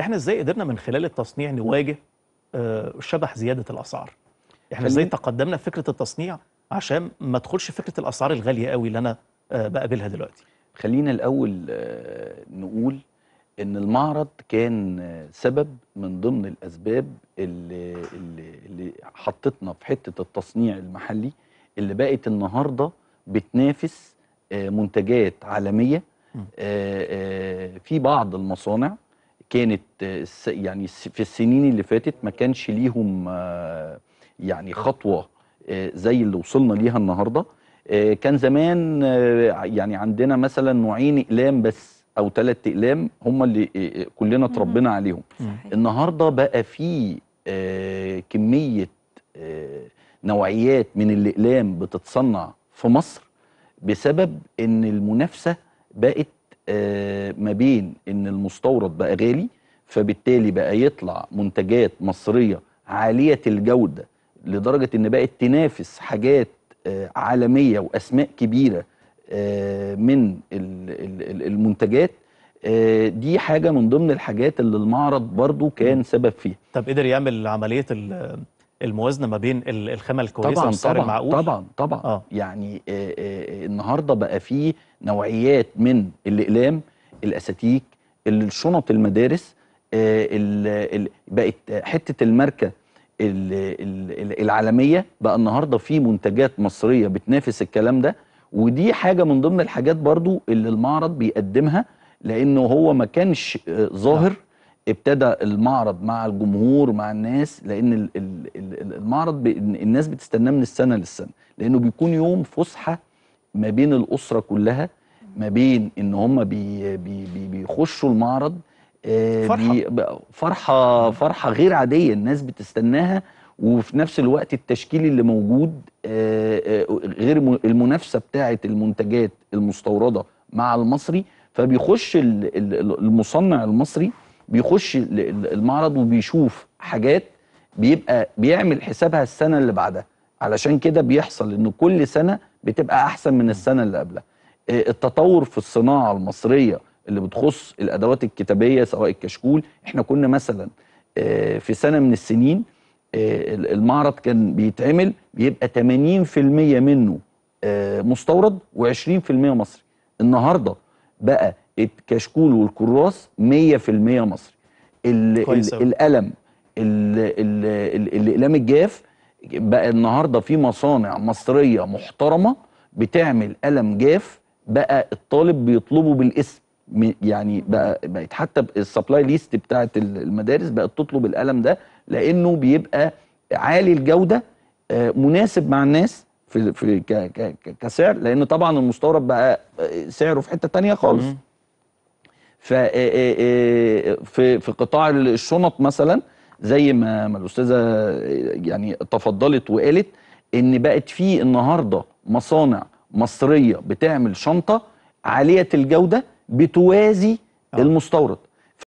احنا ازاي قدرنا من خلال التصنيع نواجه آه، شبح زياده الاسعار احنا ازاي تقدمنا في فكره التصنيع عشان ما تدخلش فكره الاسعار الغاليه قوي اللي انا آه، بقابلها دلوقتي خلينا الاول آه، نقول ان المعرض كان سبب من ضمن الاسباب اللي اللي, اللي حطتنا في حته التصنيع المحلي اللي بقت النهارده بتنافس منتجات عالميه في بعض المصانع كانت آه، يعني في السنين اللي فاتت ما كانش ليهم آه، يعني خطوه آه، زي اللي وصلنا ليها النهارده كان زمان يعني عندنا مثلا نوعين اقلام بس او ثلاث اقلام هم اللي كلنا اتربينا عليهم النهارده بقى في كميه نوعيات من الاقلام بتتصنع في مصر بسبب ان المنافسه بقت آه، ما بين ان المستورد بقى غالي فبالتالي بقى يطلع منتجات مصريه عاليه الجوده لدرجه ان بقت تنافس حاجات آه، عالميه واسماء كبيره آه، من المنتجات دي حاجه من ضمن الحاجات اللي المعرض برضو كان سبب فيها طب قدر يعمل عمليه الموازنه ما بين الخامه الكويسه طبعا والسعر المعقول طبعا طبعا آه. يعني آه، آه، آه، النهارده بقى فيه نوعيات من الاقلام الاساتيك الشنط المدارس بقت حته الماركه العالميه بقى النهارده في منتجات مصريه بتنافس الكلام ده ودي حاجه من ضمن الحاجات برضو اللي المعرض بيقدمها لانه هو ما كانش ظاهر نعم. ابتدى المعرض مع الجمهور مع الناس لان المعرض الناس بتستناه من السنه للسنه لانه بيكون يوم فسحه ما بين الاسره كلها ما بين ان هم بي بي بي بيخشوا المعرض آه، فرحه فرحه فرحه غير عاديه الناس بتستناها وفي نفس الوقت التشكيل اللي موجود آه، آه، غير المنافسه بتاعه المنتجات المستورده مع المصري فبيخش المصنع المصري بيخش المعرض وبيشوف حاجات بيبقى بيعمل حسابها السنه اللي بعدها علشان كده بيحصل ان كل سنه بتبقى احسن من السنه اللي قبلها آه، التطور في الصناعه المصريه اللي بتخص الادوات الكتابيه سواء الكشكول احنا كنا مثلا آه، في سنه من السنين آه، المعرض كان بيتعمل بيبقى 80% منه مستورد و20% مصري النهارده بقى الكشكول والكراس 100% مصري ال ال الالم الاقلام الجاف بقى النهارده في مصانع مصريه محترمه بتعمل قلم جاف بقى الطالب بيطلبه بالاسم يعني بقى بقت حتى السبلاي ليست بتاعه المدارس بقت تطلب القلم ده لانه بيبقى عالي الجوده آه، مناسب مع الناس في في كسعر لان طبعا المستورد بقى آه، سعره في حته تانية خالص إيه، إيه، إيه، في في قطاع الشنط مثلا زي ما ما الاستاذه يعني تفضلت وقالت ان بقت في النهارده مصانع مصريه بتعمل شنطه عاليه الجوده بتوازي آه. المستورد